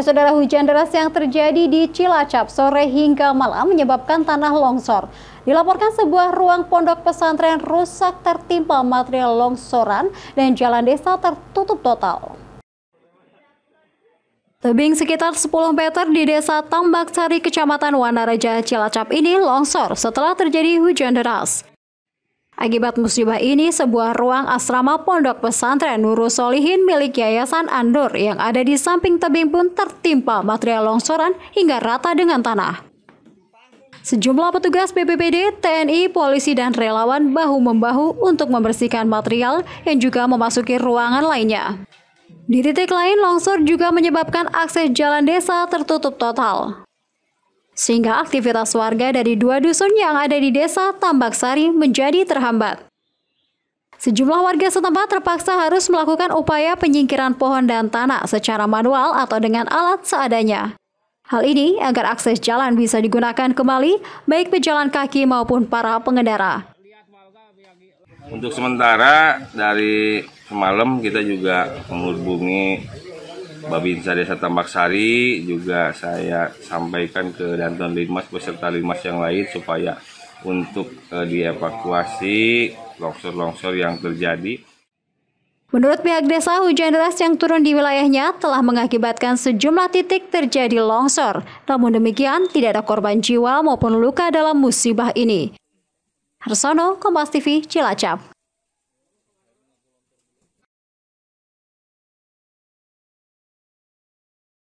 Ya saudara hujan deras yang terjadi di Cilacap sore hingga malam menyebabkan tanah longsor. Dilaporkan sebuah ruang pondok pesantren rusak tertimpa material longsoran dan jalan desa tertutup total. Tebing sekitar 10 meter di desa Tambak Sari, Kecamatan Wanaraja, Cilacap ini longsor setelah terjadi hujan deras. Akibat musibah ini, sebuah ruang asrama pondok pesantren Nurul Solihin milik Yayasan Andur yang ada di samping tebing pun tertimpa material longsoran hingga rata dengan tanah. Sejumlah petugas BPBD, TNI, polisi, dan relawan bahu-membahu untuk membersihkan material yang juga memasuki ruangan lainnya. Di titik lain, longsor juga menyebabkan akses jalan desa tertutup total sehingga aktivitas warga dari dua dusun yang ada di desa Tambak Sari menjadi terhambat. Sejumlah warga setempat terpaksa harus melakukan upaya penyingkiran pohon dan tanah secara manual atau dengan alat seadanya. Hal ini agar akses jalan bisa digunakan kembali baik pejalan kaki maupun para pengendara. Untuk sementara dari semalam kita juga menghubungi Babinsa Desa Tambak Sari juga saya sampaikan ke Danton Limas beserta Limas yang lain supaya untuk uh, dievakuasi longsor-longsor yang terjadi. Menurut pihak desa, hujan deras yang turun di wilayahnya telah mengakibatkan sejumlah titik terjadi longsor. Namun demikian, tidak ada korban jiwa maupun luka dalam musibah ini. Harsono, Kompas TV, Cilacap.